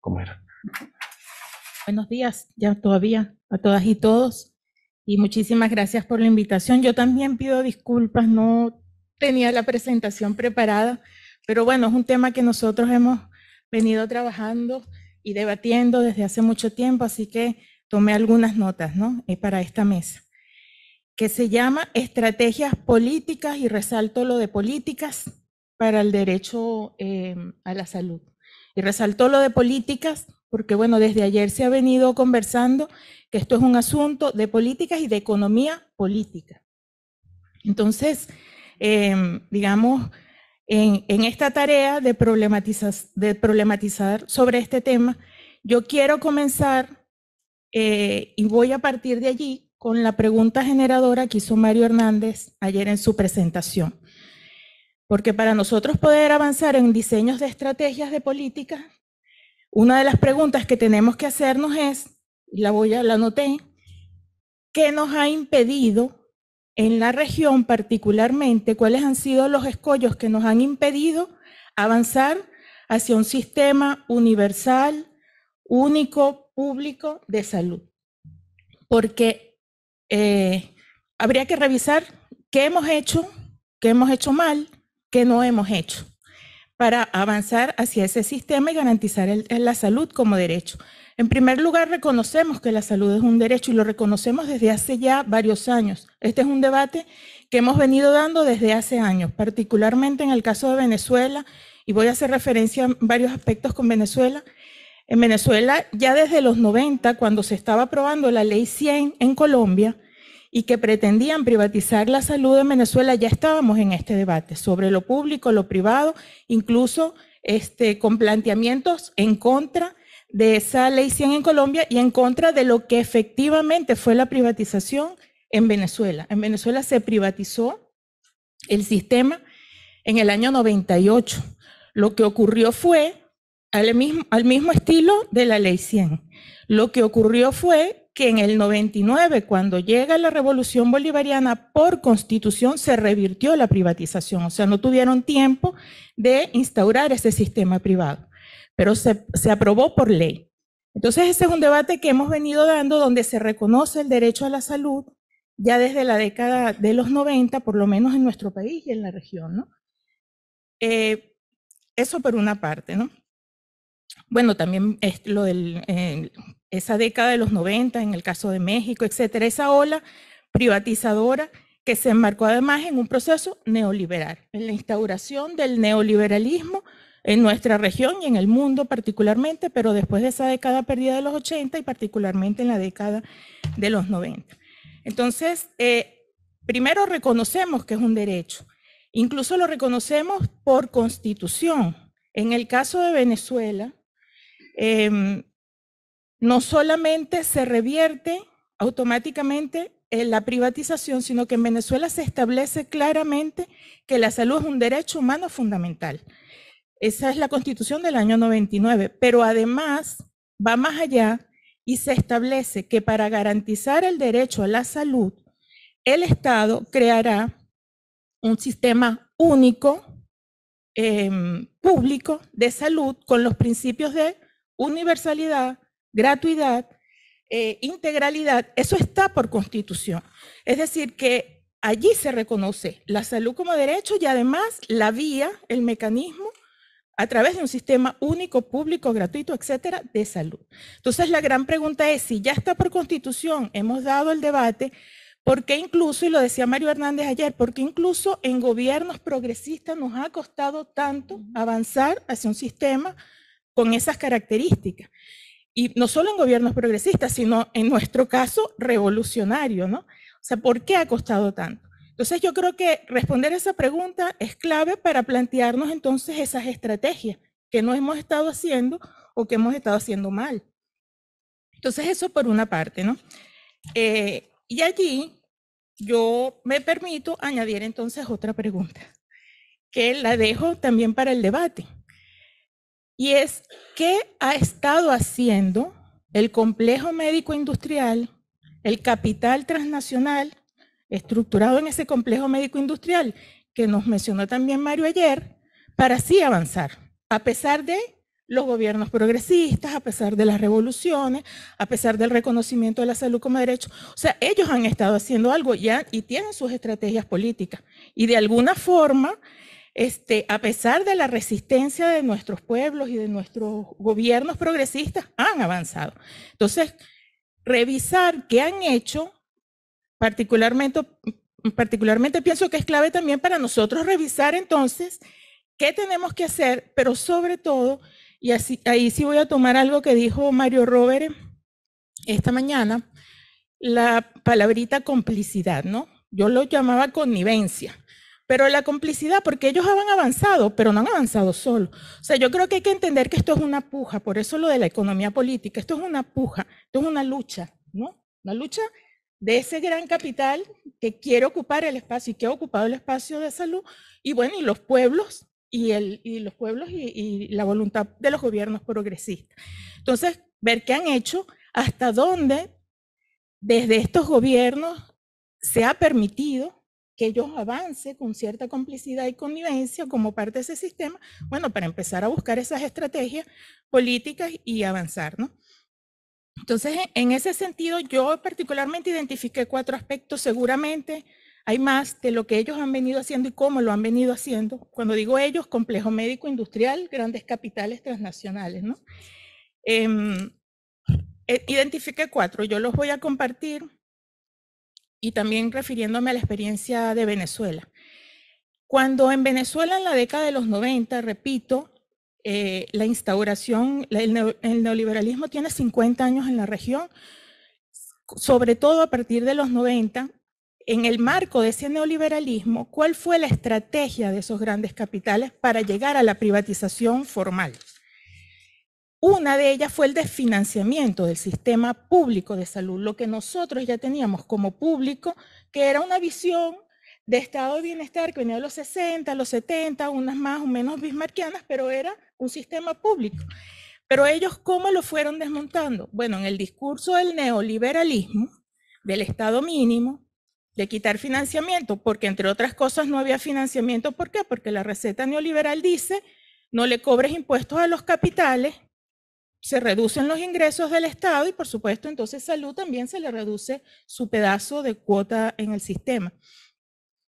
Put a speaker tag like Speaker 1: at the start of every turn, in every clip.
Speaker 1: ¿Cómo Buenos días, ya todavía, a todas y todos. Y muchísimas gracias por la invitación. Yo también pido disculpas, no tenía la presentación preparada, pero bueno, es un tema que nosotros hemos venido trabajando y debatiendo desde hace mucho tiempo, así que tomé algunas notas ¿no? Eh, para esta mesa, que se llama Estrategias Políticas, y resalto lo de políticas, para el derecho eh, a la salud. Y resaltó lo de políticas, porque bueno, desde ayer se ha venido conversando que esto es un asunto de políticas y de economía política. Entonces, em, digamos, en, esta tarea de, problematizar, sobre este tema, yo quiero comenzar eh, y voy a partir de allí con la pregunta generadora que hizo Mario Hernández ayer en su presentación. Porque para nosotros poder avanzar en diseños de estrategias de política, una de las preguntas que tenemos que hacernos es, la voy a, la anoté, ¿qué nos ha impedido en la región particularmente? ¿Cuáles han sido los escollos que nos han impedido avanzar hacia un sistema universal, único, público de salud? Porque eh, habría que revisar qué hemos hecho, qué hemos hecho mal, que no hemos hecho para avanzar hacia ese sistema y garantizar la salud como derecho. En primer lugar, reconocemos que la salud es un derecho y lo reconocemos desde hace ya varios años. Este es un debate que hemos venido dando desde hace años, particularmente en el caso de Venezuela, y voy a hacer referencia a varios aspectos con Venezuela. En Venezuela, ya desde los 90, cuando se estaba aprobando la ley 100 en Colombia, y que pretendían privatizar la salud en Venezuela, ya estábamos en este debate sobre lo público, lo privado, incluso este, con planteamientos en contra de esa ley 100 en Colombia y en contra de lo que efectivamente fue la privatización en Venezuela. En Venezuela se privatizó el sistema en el año 98. Lo que ocurrió fue al mismo, al mismo estilo de la ley 100. Lo que ocurrió fue que en el 99, cuando llega la revolución bolivariana, por constitución se revirtió la privatización, o sea, no tuvieron tiempo de instaurar ese sistema privado, pero se, aprobó por ley. Entonces, ese es un debate que hemos venido dando donde se reconoce el derecho a la salud ya desde la década de los 90, por lo menos en nuestro país y en la región, ¿no? Eh, eso por una parte, ¿no? bueno, también es lo de eh, esa década de los 90, en el caso de México, etcétera, esa ola privatizadora que se enmarcó además en un proceso neoliberal, en la instauración del neoliberalismo en nuestra región y en el mundo particularmente, pero después de esa década perdida de los 80 y particularmente en la década de los 90. Entonces, eh, primero reconocemos que es un derecho, incluso lo reconocemos por constitución. En el caso de Venezuela, Em, no solamente se revierte automáticamente en la privatización, sino que en Venezuela se establece claramente que la salud es un derecho humano fundamental. Esa es la constitución del año 99, pero además va más allá y se establece que para garantizar el derecho a la salud, el Estado creará un sistema único em, público de salud con los principios de universalidad, gratuidad, eh, integralidad, eso está por constitución. Es decir, que allí se reconoce la salud como derecho y además la vía, el mecanismo a través de un sistema único, público, gratuito, etcétera, de salud. Entonces, la gran pregunta es, si ya está por constitución, hemos dado el debate, ¿por qué incluso, y lo decía Mario Hernández ayer, ¿por qué incluso en gobiernos progresistas nos ha costado tanto avanzar hacia un sistema con esas características. Y no solo en gobiernos progresistas, sino en nuestro caso revolucionario, ¿no? O sea, ¿por qué ha costado tanto? Entonces yo creo que responder esa pregunta es clave para plantearnos entonces esas estrategias que no hemos estado haciendo o que hemos estado haciendo mal. Entonces eso por una parte, ¿no? Eh, y allí yo me permito añadir entonces otra pregunta, que la dejo también para el debate. Y es, ¿qué ha estado haciendo el complejo médico industrial, el capital transnacional estructurado en ese complejo médico industrial que nos mencionó también Mario ayer, para así avanzar, a pesar de los gobiernos progresistas, a pesar de las revoluciones, a pesar del reconocimiento de la salud como derecho. O sea, ellos han estado haciendo algo ya y tienen sus estrategias políticas. Y de alguna forma, este, a pesar de la resistencia de nuestros pueblos y de nuestros gobiernos progresistas, han avanzado. Entonces, revisar qué han hecho, particularmente, particularmente pienso que es clave también para nosotros revisar entonces qué tenemos que hacer, pero sobre todo, y así, ahí sí voy a tomar algo que dijo Mario Robert esta mañana, la palabrita complicidad, ¿no? Yo lo llamaba connivencia. Pero la complicidad, porque ellos han avanzado, pero no han avanzado solo. O sea, yo creo que hay que entender que esto es una puja, por eso lo de la economía política, esto es una puja, esto es una lucha, ¿no? Una lucha de ese gran capital que quiere ocupar el espacio y que ha ocupado el espacio de salud, y bueno, y los pueblos, y, los pueblos y la voluntad de los gobiernos progresistas. Entonces, ver qué han hecho, hasta dónde desde estos gobiernos se ha permitido que ellos avancen con cierta complicidad y connivencia como parte de ese sistema, bueno, para empezar a buscar esas estrategias políticas y avanzar, ¿no? Entonces, e, en ese sentido, yo particularmente identifiqué cuatro aspectos, seguramente hay más de lo que ellos han venido haciendo y cómo lo han venido haciendo. Cuando digo ellos, complejo médico industrial, grandes capitales transnacionales, ¿no? Em, eh, identifiqué cuatro, yo los voy a compartir y también refiriéndome a la experiencia de Venezuela. Cuando en Venezuela en la década de los 90, repito, eh, la instauración, el, el neoliberalismo tiene 50 años en la región, sobre todo a partir de los 90, en el marco de ese neoliberalismo, ¿cuál fue la estrategia de esos grandes capitales para llegar a la privatización formal? Una de ellas fue el desfinanciamiento del sistema público de salud, lo que nosotros ya teníamos como público, que era una visión de estado de bienestar que venía de los 60, los 70, unas más o menos bismarquianas, pero era un sistema público. Pero ellos, ¿cómo lo fueron desmontando? Bueno, en el discurso del neoliberalismo, del Estado mínimo, de quitar financiamiento, porque entre otras cosas no había financiamiento. ¿Por qué? Porque la receta neoliberal dice, no le cobres impuestos a los capitales, se reducen los ingresos del Estado y por supuesto entonces salud también se le reduce su pedazo de cuota en el sistema.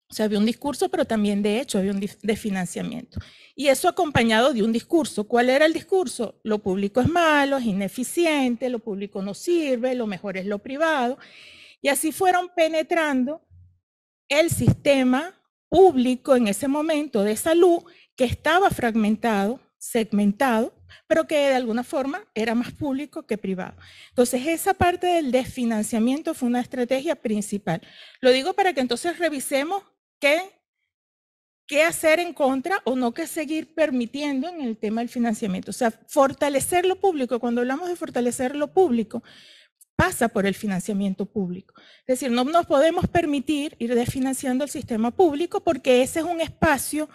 Speaker 1: O sea, había un discurso, pero también de hecho había un de financiamiento. Y eso acompañado de un discurso. ¿Cuál era el discurso? Lo público es malo, es ineficiente, lo público no sirve, lo mejor es lo privado. Y así fueron penetrando el sistema público en ese momento de salud que estaba fragmentado, segmentado, pero que de alguna forma era más público que privado. Entonces, esa parte del desfinanciamiento fue una estrategia principal. Lo digo para que entonces revisemos qué, qué hacer en contra o no qué seguir permitiendo en el tema del financiamiento. O sea, fortalecer lo público, cuando hablamos de fortalecer lo público, pasa por el financiamiento público. Es decir, no nos podemos permitir ir desfinanciando el sistema público porque ese es un espacio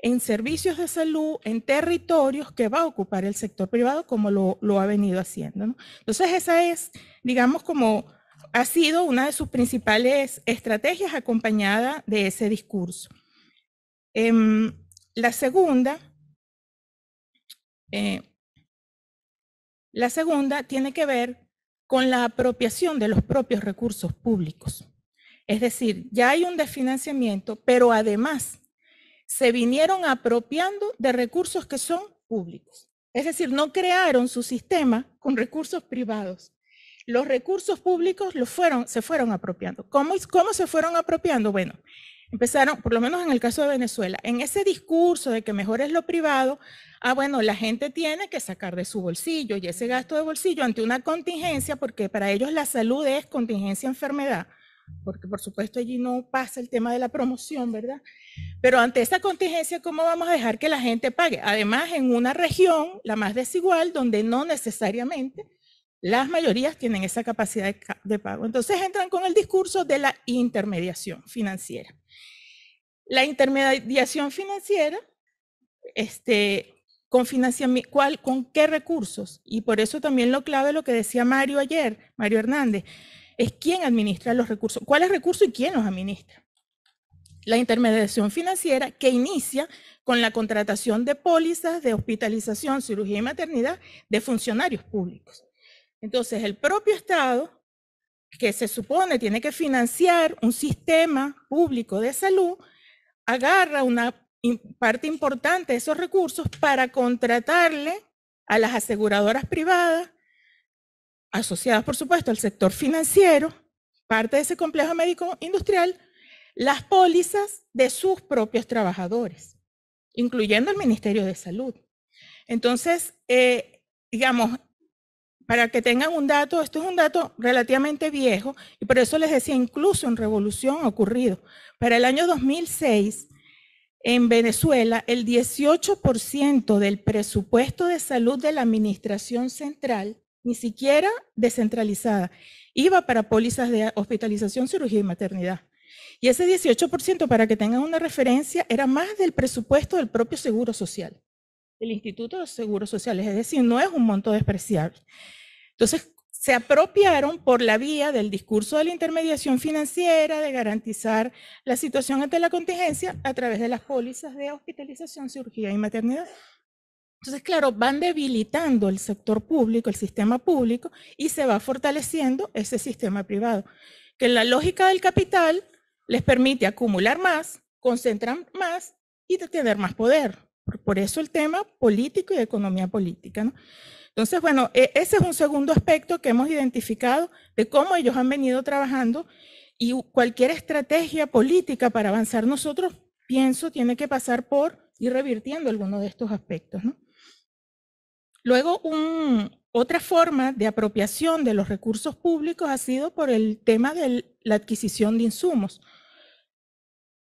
Speaker 1: en servicios de salud, en territorios que va a ocupar el sector privado como lo, ha venido haciendo. Entonces, esa es, digamos, como ha sido una de sus principales estrategias acompañada de ese discurso. Em, la segunda, eh, la segunda tiene que ver con la apropiación de los propios recursos públicos. Es decir, ya hay un desfinanciamiento, pero además se vinieron apropiando de recursos que son públicos. Es decir, no crearon su sistema con recursos privados. Los recursos públicos los fueron, se fueron apropiando. ¿Cómo, ¿Cómo se fueron apropiando? Bueno, empezaron, por lo menos en el caso de Venezuela, en ese discurso de que mejor es lo privado, ah, bueno, la gente tiene que sacar de su bolsillo y ese gasto de bolsillo ante una contingencia, porque para ellos la salud es contingencia enfermedad, porque por supuesto allí no pasa el tema de la promoción, ¿verdad? Pero ante esa contingencia, ¿cómo vamos a dejar que la gente pague? Además, en una región, la más desigual, donde no necesariamente las mayorías tienen esa capacidad de, pago. Entonces entran con el discurso de la intermediación financiera. La intermediación financiera, este, con ¿cuál, con qué recursos? Y por eso también lo clave lo que decía Mario ayer, Mario Hernández es quién administra los recursos, cuáles recursos y quién los administra. La intermediación financiera que inicia con la contratación de pólizas de hospitalización, cirugía y maternidad de funcionarios públicos. Entonces, el propio Estado, que se supone tiene que financiar un sistema público de salud, agarra una parte importante de esos recursos para contratarle a las aseguradoras privadas, asociadas, por supuesto, al sector financiero, parte de ese complejo médico industrial, las pólizas de sus propios trabajadores, incluyendo el Ministerio de Salud. Entonces, eh, digamos, para que tengan un dato, esto es un dato relativamente viejo, y por eso les decía, incluso en revolución ha ocurrido. Para el año 2006, en Venezuela, el 18% del presupuesto de salud de la Administración Central ni siquiera descentralizada. Iba para pólizas de hospitalización, cirugía y maternidad. Y ese 18%, para que tengan una referencia, era más del presupuesto del propio Seguro Social, del Instituto de Seguros Sociales, es decir, no es un monto despreciable. Entonces, se apropiaron por la vía del discurso de la intermediación financiera, de garantizar la situación ante la contingencia a través de las pólizas de hospitalización, cirugía y maternidad, entonces, claro, van debilitando el sector público, el sistema público, y se va fortaleciendo ese sistema privado, que la lógica del capital les permite acumular más, concentrar más y tener más poder. Por eso el tema político y de economía política. Entonces, bueno, e, ese es un segundo aspecto que hemos identificado de cómo ellos han venido trabajando y cualquier estrategia política para avanzar nosotros, pienso, tiene que pasar por ir revirtiendo alguno de estos aspectos. ¿no? Luego, otra forma de apropiación de los recursos públicos ha sido por el tema de la adquisición de insumos.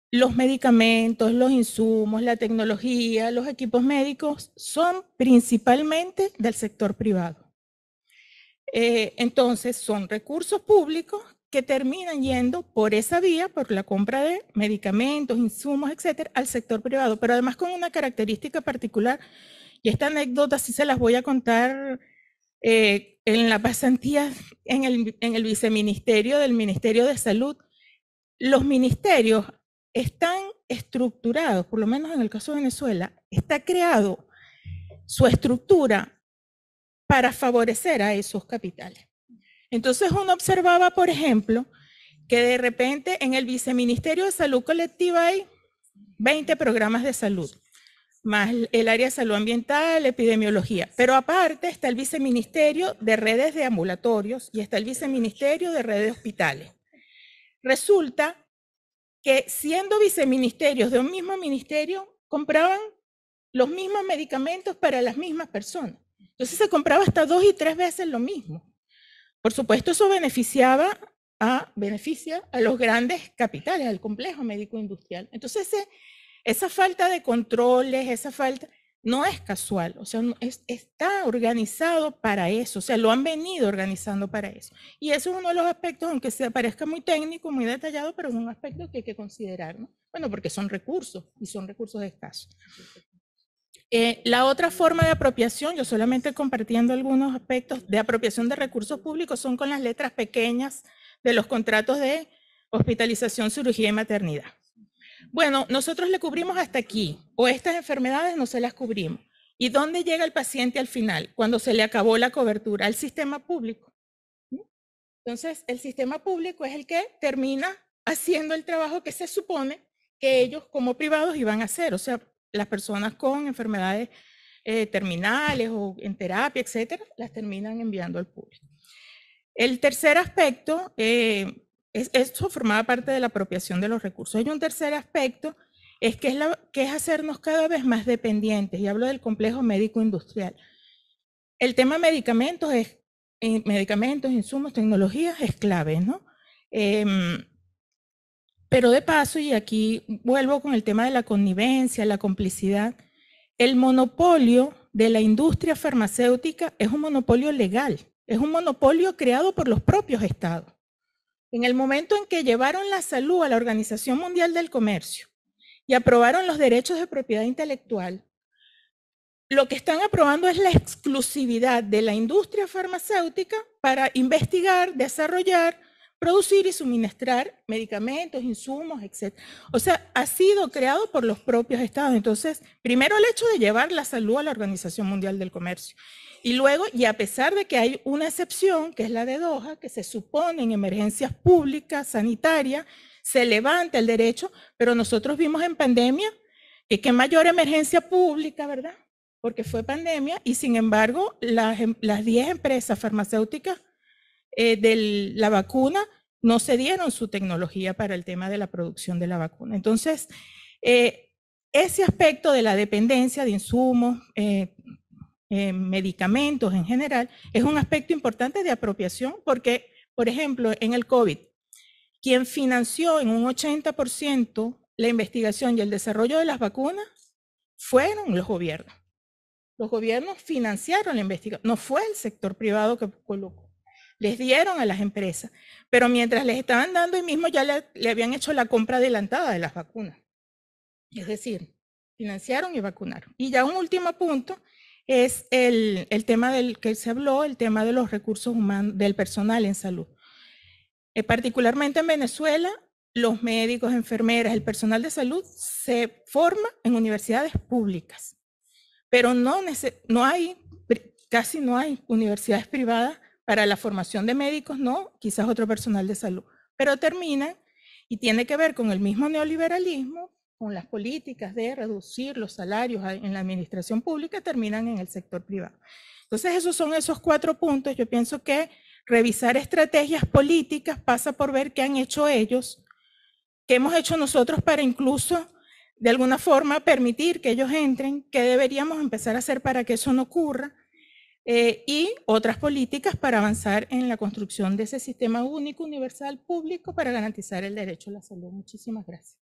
Speaker 1: Los medicamentos, los insumos, la tecnología, los equipos médicos son principalmente del sector privado. Eh, entonces, son recursos públicos que terminan yendo por esa vía, por la compra de medicamentos, insumos, etcétera, al sector privado, pero además con una característica particular y esta anécdota sí se las voy a contar eh, en la pasantía en el, en el viceministerio del Ministerio de Salud. Los ministerios están estructurados, por lo menos en el caso de Venezuela, está creado su estructura para favorecer a esos capitales. Entonces uno observaba, por ejemplo, que de repente en el Viceministerio de Salud Colectiva hay 20 programas de salud más el área de salud ambiental, epidemiología. Pero aparte está el viceministerio de redes de ambulatorios y está el viceministerio de redes de hospitales. Resulta que siendo viceministerios de un mismo ministerio, compraban los mismos medicamentos para las mismas personas. Entonces se compraba hasta dos y tres veces lo mismo. Por supuesto, eso beneficiaba a, beneficia a los grandes capitales, al complejo médico industrial. Entonces, se esa falta de controles, esa falta, no es casual, o sea, está organizado para eso, o sea, lo han venido organizando para eso. Y eso es uno de los aspectos, aunque se parezca muy técnico, muy detallado, pero es un aspecto que hay que considerar, ¿no? Bueno, porque son recursos y son recursos escasos. Eh, la otra forma de apropiación, yo solamente compartiendo algunos aspectos de apropiación de recursos públicos, son con las letras pequeñas de los contratos de hospitalización, cirugía y maternidad. Bueno, nosotros le cubrimos hasta aquí o estas enfermedades no se las cubrimos. ¿Y dónde llega el paciente al final? Cuando se le acabó la cobertura al sistema público. Entonces, el sistema público es el que termina haciendo el trabajo que se supone que ellos como privados iban a hacer, o sea, las personas con enfermedades eh, terminales o en terapia, etcétera, las terminan enviando al público. El tercer aspecto eh, es, esto formaba parte de la apropiación de los recursos. Y un tercer aspecto es que es, hacernos cada vez más dependientes, y hablo del complejo médico-industrial. El tema medicamentos, eh, medicamentos, insumos, tecnologías es clave, ¿no? Em, pero de paso, y aquí vuelvo con el tema de la connivencia, la complicidad, el monopolio de la industria farmacéutica es un monopolio legal, es un monopolio creado por los propios estados. En el momento en que llevaron la salud a la Organización Mundial del Comercio y aprobaron los derechos de propiedad intelectual, lo que están aprobando es la exclusividad de la industria farmacéutica para investigar, desarrollar producir y suministrar medicamentos, insumos, etc. O sea, ha sido creado por los propios estados. Entonces, primero el hecho de llevar la salud a la Organización Mundial del Comercio. Y luego, y a pesar de que hay una excepción, que es la de Doha, que se supone en emergencias públicas, sanitarias, se levanta el derecho, pero nosotros vimos en pandemia que qué mayor emergencia pública, ¿verdad? Porque fue pandemia y sin embargo las 10 em, empresas farmacéuticas eh, de la vacuna, no se dieron su tecnología para el tema de la producción de la vacuna. Entonces, eh, ese aspecto de la dependencia de insumos, eh, medicamentos en general, es un aspecto importante de apropiación porque, por ejemplo, en el COVID, quien financió en un 80% la investigación y el desarrollo de las vacunas fueron los gobiernos. Los gobiernos financiaron la investigación, no fue el sector privado que colocó les dieron a las empresas, pero mientras les estaban dando, y mismo ya le, habían hecho la compra adelantada de las vacunas. Es decir, financiaron y vacunaron. Y ya un último punto es el, tema del que se habló, el tema de los recursos humanos, del personal en salud. Eh, particularmente en Venezuela, los médicos, enfermeras, el personal de salud se forma en universidades públicas, pero no hay, casi no hay universidades privadas para la formación de médicos no, quizás otro personal de salud, pero termina y tiene que ver con el mismo neoliberalismo, con las políticas de reducir los salarios en la administración pública, terminan en el sector privado. Entonces, esos son esos cuatro puntos. Yo pienso que revisar estrategias políticas pasa por ver qué han hecho ellos, qué hemos hecho nosotros para incluso, de alguna forma, permitir que ellos entren, qué deberíamos empezar a hacer para que eso no ocurra eh, y otras políticas para avanzar en la construcción de ese sistema único, universal, público para garantizar el derecho a la salud. Muchísimas gracias.